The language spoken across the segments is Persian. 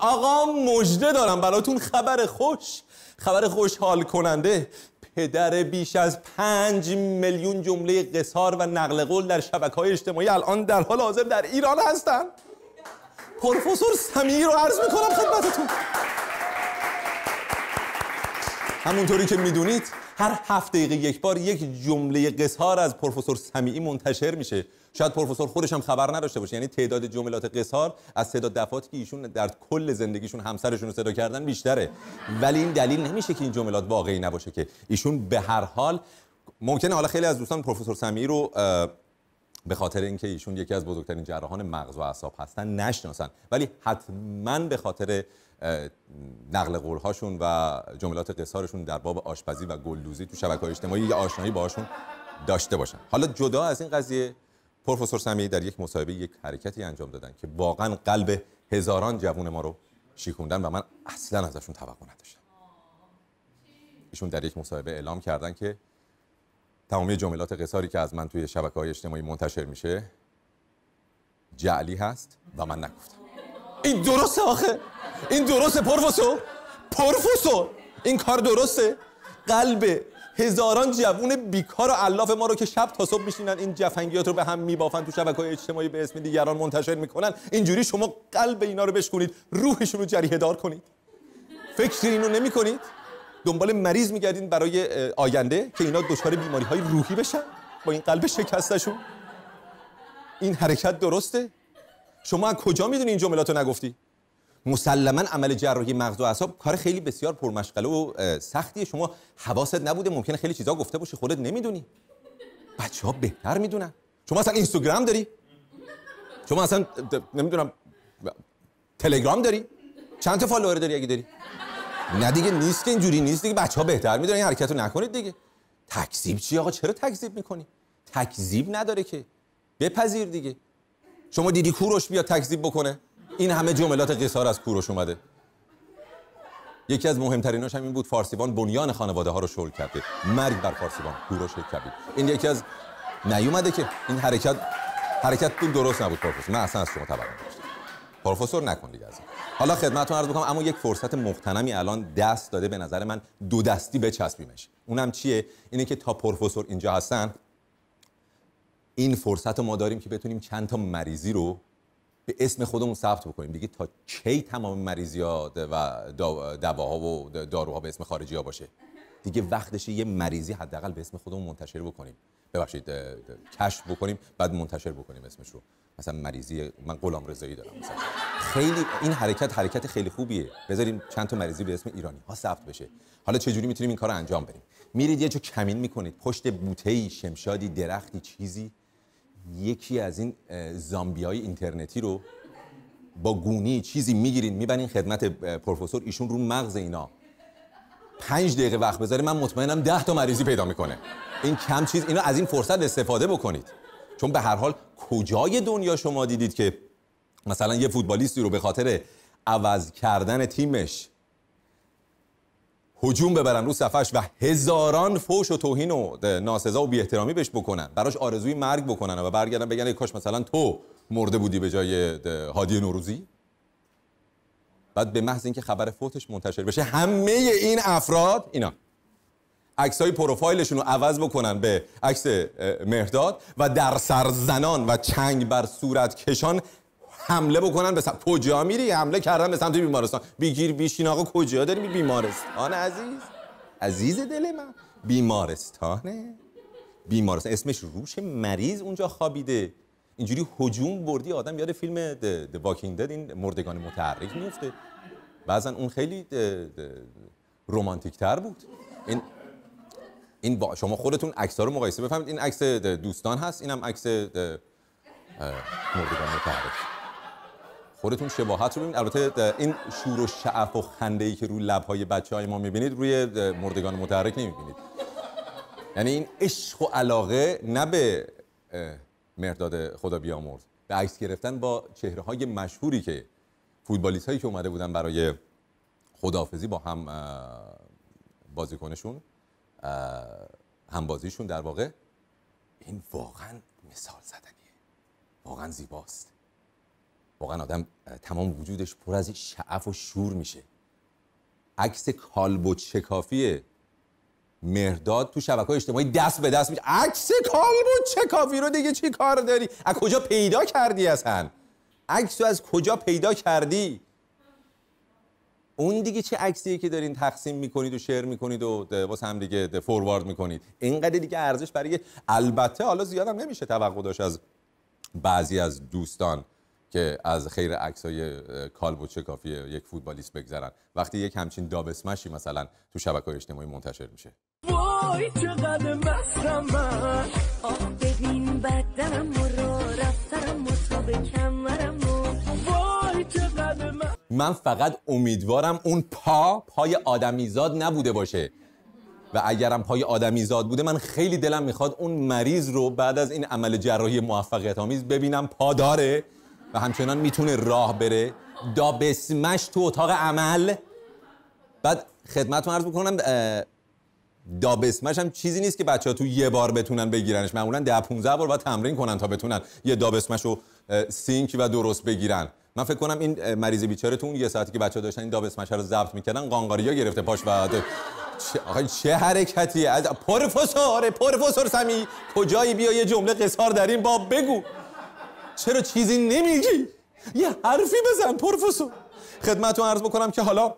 آقا مجده دارم براتون خبر خوش خبر خوشحال کننده پدر بیش از پنج میلیون جمله قصار و نقل قول در شبکه های اجتماعی الان در حال حاضر در ایران هستند پروفسور سمیعی رو عرض میکنم خدمتتون همونطوری که میدونید هر هفت دقیقه یک بار یک جمله قصار از پروفسور سمیعی منتشر میشه شاید پروفسور خودش هم خبر نداشته باشه یعنی تعداد جملات قصار از صدا دفاتی که ایشون در کل زندگیشون همسرشون رو صدا کردن بیشتره ولی این دلیل نمیشه که این جملات واقعی نباشه که ایشون به هر حال ممکنه حالا خیلی از دوستان پروفسور سمیعی رو به خاطر اینکه ایشون یکی از بزرگترین جراحان مغز و اعصاب هستن نشناسن ولی حتما به خاطر نقل قولهاشون و جملات قصارشون در باب آشپزی و گلدوزی تو شبکه اجتماعی یه آشنایی باهاشون داشته باشن حالا جدا از این قضیه پروفسور سمی در یک مصاحبه یک حرکتی انجام دادن که واقعا قلب هزاران جوون ما رو شیکوندن و من اصلا ازشون توقع نداشتم ایشون در یک مصاحبه اعلام کردن که تمامی جملات قصاری که از من توی شبکه های اجتماعی منتشر میشه جعلی هست و من نگفتم این درسته آخه این درسته پروفسور پروفسور این کار درسته قلب هزاران جوون بیکار و علاف ما رو که شب تا صبح میشینن این جفنگیات رو به هم میبافن تو شبکه های اجتماعی به اسم دیگران منتشر میکنن اینجوری شما قلب اینا رو بشکنید روحشون رو جریه دار کنید فکر اینو نمی دنبال مریض میگردین برای آینده که اینا دچار بیماری های روحی بشن با این قلب شکستشون این حرکت درسته شما از کجا میدونی این جملات رو نگفتی مسلما عمل جراحی مغز و اعصاب کار خیلی بسیار پرمشغله و سختیه شما حواست نبوده ممکنه خیلی چیزا گفته باشی خودت نمیدونی بچه ها بهتر میدونن شما اصلا اینستاگرام داری شما اصلا نمیدونم تلگرام داری چند تا فالوور داری اگه داری نه دیگه نیست که اینجوری نیست دیگه بچه ها بهتر میدونن این حرکت رو نکنید دیگه تکذیب چی آقا چرا تکذیب میکنی تکذیب نداره که بپذیر دیگه شما دیدی کوروش بیا تکذیب بکنه این همه جملات قصار از کوروش اومده یکی از مهمتریناش هم این بود فارسیوان بنیان خانواده ها رو شل کرده مرگ بر فارسیوان کوروش کبیر این یکی از نیومده که این حرکت حرکت درست نبود پروفسور نه اصلا از شما تبرم پروفسور نکن دیگه از حالا خدمتتون عرض بکنم اما یک فرصت مختنمی الان دست داده به نظر من دو دستی بچسبیمش اونم چیه اینه که تا پروفسور اینجا هستن این فرصت رو ما داریم که بتونیم چند تا مریضی رو به اسم خودمون ثبت بکنیم دیگه تا کی تمام مریضی ها و دواها و داروها به اسم خارجی ها باشه دیگه وقتش یه مریضی حداقل به اسم خودمون منتشر بکنیم ببخشید کشف بکنیم بعد منتشر بکنیم اسمش رو مثلا مریضی من غلام رضایی دارم مثلا خیلی این حرکت حرکت خیلی خوبیه بذاریم چند تا مریضی به اسم ایرانی ها ثبت بشه حالا چه جوری میتونیم این کار رو انجام بدیم میرید یه جا کمین میکنید پشت بوته ای شمشادی درختی چیزی یکی از این زامبی های اینترنتی رو با گونی چیزی میگیرین میبنین خدمت پروفسور ایشون رو مغز اینا پنج دقیقه وقت بذاریم من مطمئنم ده تا مریضی پیدا میکنه این کم چیز اینو از این فرصت استفاده بکنید چون به هر حال کجای دنیا شما دیدید که مثلا یه فوتبالیستی رو به خاطر عوض کردن تیمش هجوم ببرن رو صفش و هزاران فوش و توهین و ناسزا و بیاحترامی بهش بکنن براش آرزوی مرگ بکنن و برگردن بگن ای کاش مثلا تو مرده بودی به جای هادی نوروزی بعد به محض اینکه خبر فوتش منتشر بشه همه این افراد اینا عکسای پروفایلشون رو عوض بکنن به عکس مهداد و در سرزنان و چنگ بر صورت کشان حمله بکنن به سمت کجا میری حمله کردن به سمت بیمارستان بیگیر بیشین آقا کجا داری بیمارستان عزیز عزیز دل من بیمارستانه بیمارستان اسمش روش مریض اونجا خوابیده اینجوری هجوم بردی آدم یاد فیلم د واکینگ دد این مردگان متحرک میفته بعضا اون خیلی رومانتیک تر بود این این با شما خودتون عکس رو مقایسه بفهمید این عکس دوستان هست اینم عکس مردگان متحرک خودتون شباهت رو ببینید البته این شور و شعف و خنده ای که روی های بچه های ما میبینید روی مردگان متحرک نمیبینید یعنی این عشق و علاقه نه به مرداد خدا بیامرز به عکس گرفتن با چهره های مشهوری که فوتبالیست هایی که اومده بودن برای خدافزی با هم بازیکنشون همبازیشون در واقع این واقعا مثال زدنیه واقعا زیباست واقعا آدم تمام وجودش پر از شعف و شور میشه عکس کالب و مرداد مهرداد تو شبکه اجتماعی دست به دست میشه عکس کالب شکافی چکافی رو دیگه چی کار داری از کجا پیدا کردی اصلا عکس رو از کجا پیدا کردی اون دیگه چه عکسیه که دارین تقسیم میکنید و شیر میکنید و باز هم دیگه فوروارد میکنید اینقدر دیگه ارزش برای البته حالا هم نمیشه توقع داشت از بعضی از دوستان که از خیر عکس های کالبو چه یک فوتبالیست بگذرن وقتی یک همچین دابسمشی مثلا تو شبکه اجتماعی منتشر میشه وای چقدر مستم ببین رفتم و به کمرم وای چقدر من فقط امیدوارم اون پا پای آدمیزاد نبوده باشه و اگرم پای آدمیزاد بوده من خیلی دلم میخواد اون مریض رو بعد از این عمل جراحی موفقیت آمیز ببینم پا داره و همچنان میتونه راه بره دا بسمش تو اتاق عمل بعد خدمتتون عرض بکنم دا هم چیزی نیست که بچه ها تو یه بار بتونن بگیرنش معمولا ده 15 بار باید تمرین کنن تا بتونن یه دابسمش رو سینک و درست بگیرن من فکر کنم این مریض بیچاره تو اون یه ساعتی که بچه داشتن این دابس مشه رو ضبط میکردن قانقاریا گرفته پاش بعد چه آقای چه حرکتی از پروفسور پروفسور سمی کجایی بیا یه جمله قصار در این باب بگو چرا چیزی نمیگی یه حرفی بزن پروفسور خدمتتون عرض بکنم که حالا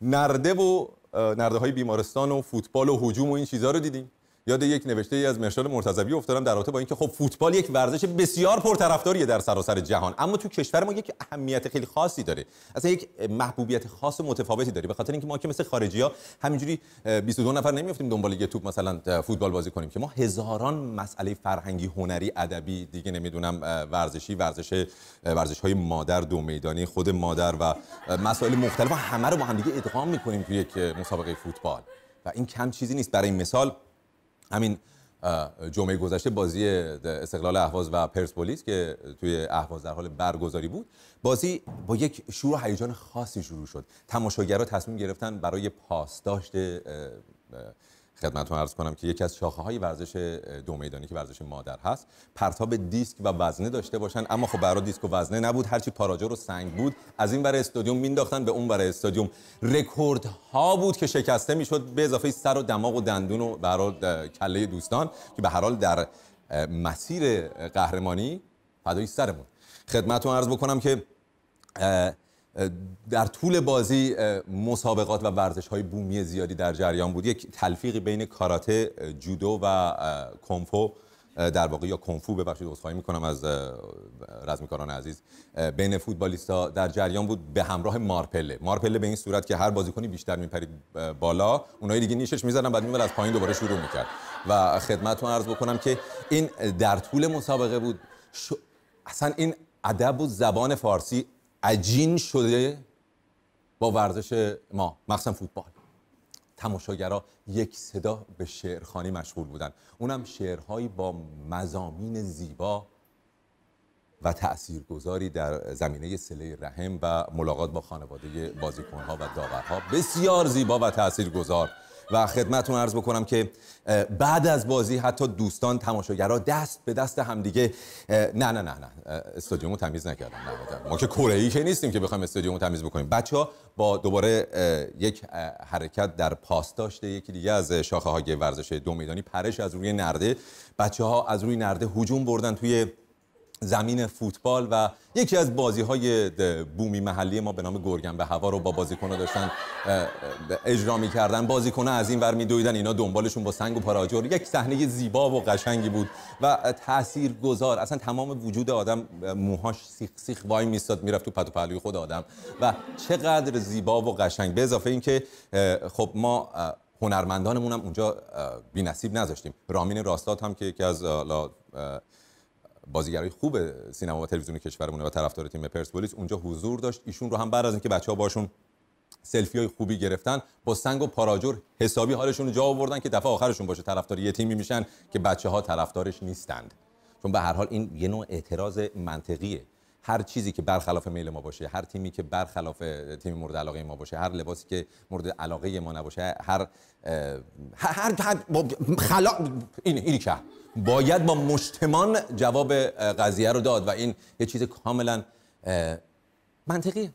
نرده و نرده های بیمارستان و فوتبال و هجوم و این چیزها رو دیدیم یاد یک نوشته ای از مرشال مرتضوی افتادم در رابطه با اینکه خب فوتبال یک ورزش بسیار پرطرفداریه در سراسر جهان اما تو کشور ما یک اهمیت خیلی خاصی داره اصلا یک محبوبیت خاص و متفاوتی داره به خاطر اینکه ما که مثل خارجی ها همینجوری 22 نفر نمیافتیم دنبال یه توپ مثلا فوتبال بازی کنیم که ما هزاران مسئله فرهنگی هنری ادبی دیگه نمیدونم ورزشی ورزش ورزش های مادر دو میدانی خود مادر و مسائل مختلف و همه رو با هم دیگه ادغام میکنیم توی یک مسابقه فوتبال و این کم چیزی نیست برای مثال همین جمعه گذشته بازی استقلال اهواز و پرسپولیس که توی اهواز در حال برگزاری بود بازی با یک شور و هیجان خاصی شروع شد تماشاگرها تصمیم گرفتن برای پاسداشت خدمتتون عرض کنم که یکی از شاخه های ورزش دو میدانی که ورزش مادر هست پرتاب دیسک و وزنه داشته باشن اما خب برای دیسک و وزنه نبود هرچی پاراجور و سنگ بود از این ور استادیوم مینداختن به اون ور استادیوم رکورد ها بود که شکسته میشد به اضافه سر و دماغ و دندون و برای کله دوستان که به هر حال در مسیر قهرمانی فدای سرمون خدمتتون عرض بکنم که در طول بازی مسابقات و ورزش های بومی زیادی در جریان بود یک تلفیقی بین کاراته جودو و کنفو در واقع یا کنفو ببخشید عذرخواهی میکنم از رزمیکاران عزیز بین فوتبالیستا در جریان بود به همراه مارپله مارپله به این صورت که هر بازیکنی بیشتر میپرید بالا اونایی دیگه نیشش میزدن بعد میمد از پایین دوباره شروع میکرد و خدمتتون عرض بکنم که این در طول مسابقه بود اصلا این ادب و زبان فارسی عجین شده با ورزش ما مخصوصا فوتبال تماشاگرها یک صدا به شعرخانی مشغول بودن اونم شعرهایی با مزامین زیبا و تاثیرگذاری در زمینه سله رحم و ملاقات با خانواده بازیکنها و داورها بسیار زیبا و تاثیرگذار و خدمتون عرض بکنم که بعد از بازی حتی دوستان تماشاگرها دست به دست همدیگه نه نه نه نه استادیومو تمیز نکردم ما که کره ای که نیستیم که بخوایم استادیومو تمیز بکنیم بچه ها با دوباره یک حرکت در پاس داشته یکی دیگه از شاخه های ورزش دو میدانی پرش از روی نرده بچه ها از روی نرده هجوم بردن توی زمین فوتبال و یکی از بازی های بومی محلی ما به نام گرگن به هوا رو با بازیکن‌ها داشتن اجرا می‌کردن بازیکن‌ها از این ور می‌دویدن اینا دنبالشون با سنگ و پاراجور یک صحنه زیبا و قشنگی بود و تأثیر گذار اصلا تمام وجود آدم موهاش سیخ سیخ وای میستاد میرفت تو پت و پلوی خود آدم و چقدر زیبا و قشنگ به اضافه اینکه خب ما هنرمندانمون هم اونجا بی‌نصیب نذاشتیم رامین راستاد هم که یکی از بازیگرای خوب سینما و تلویزیون کشورمونه و طرفدار تیم پرسپولیس اونجا حضور داشت ایشون رو هم بعد از اینکه بچه‌ها باشون سلفی های خوبی گرفتن با سنگ و پاراجور حسابی حالشون رو جا آوردن که دفعه آخرشون باشه طرفدار یه تیمی میشن که بچه ها طرفدارش نیستند چون به هر حال این یه نوع اعتراض منطقیه هر چیزی که برخلاف میل ما باشه هر تیمی که برخلاف تیم مورد علاقه ما باشه هر لباسی که مورد علاقه ما نباشه هر هر, هر خلا این اینی که باید با مشتمان جواب قضیه رو داد و این یه چیز کاملا منطقی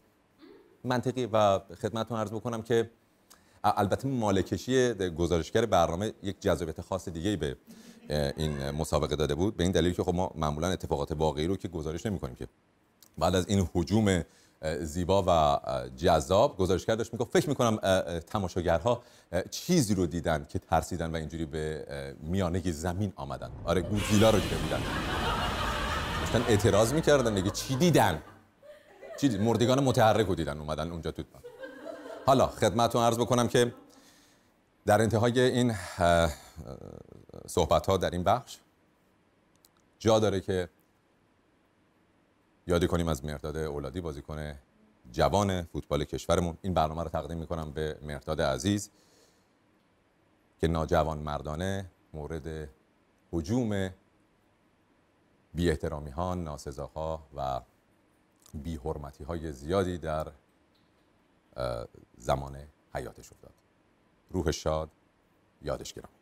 منطقی و خدمتتون عرض بکنم که البته مالکشی گزارشگر برنامه یک جذابیت خاص دیگه به این مسابقه داده بود به این دلیل که خب ما معمولا اتفاقات واقعی رو که گزارش نمی که بعد از این حجوم زیبا و جذاب گزارشگر داشت میگفت فکر میکنم تماشاگرها چیزی رو دیدن که ترسیدن و اینجوری به میانه زمین آمدن آره گوزیلا رو دیده بودن داشتن اعتراض میکردن دیگه چی دیدن چی مردگان متحرک رو دیدن اومدن اونجا تو حالا خدمتتون عرض بکنم که در انتهای این صحبت ها در این بخش جا داره که یادی کنیم از مرداد اولادی بازیکن جوان فوتبال کشورمون این برنامه رو تقدیم میکنم به مرداد عزیز که ناجوان مردانه مورد حجوم بی احترامی ها ناسزاها و بی حرمتی های زیادی در زمان حیاتش افتاد روح شاد یادش گرام